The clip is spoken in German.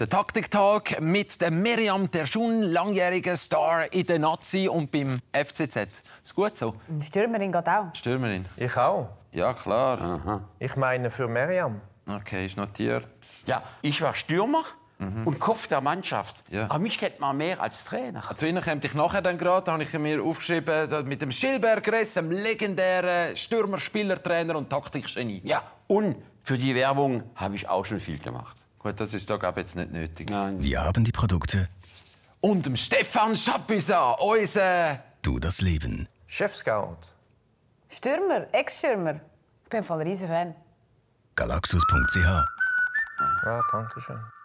Der Taktiktag mit der Miriam Terschun, langjähriger Star in der Nazi und beim FCZ. Ist gut so? Die Stürmerin geht auch. Stürmerin. Ich auch. Ja, klar. Aha. Ich meine für Miriam. Okay, ist notiert. Ja, ich war Stürmer. Mhm. und Kopf der Mannschaft. Ja. Aber mich kennt man mehr als Trainer. Zu also, Ihnen kommt ich nachher dann gerade, da habe ich mir aufgeschrieben, mit dem Schilberg Ress, dem legendären Stürmer, Spielertrainer Trainer und Taktikgenie. Ja, und für die Werbung habe ich auch schon viel gemacht. Gut, das ist da jetzt nicht nötig. Nein. Wir haben die Produkte. Und dem Stefan Schapuiser, unser... Du das Leben. Chefscout. Stürmer, Ex-Stürmer. Ich bin voll riesen Fan. Galaxus.ch Ja, ah, danke schön.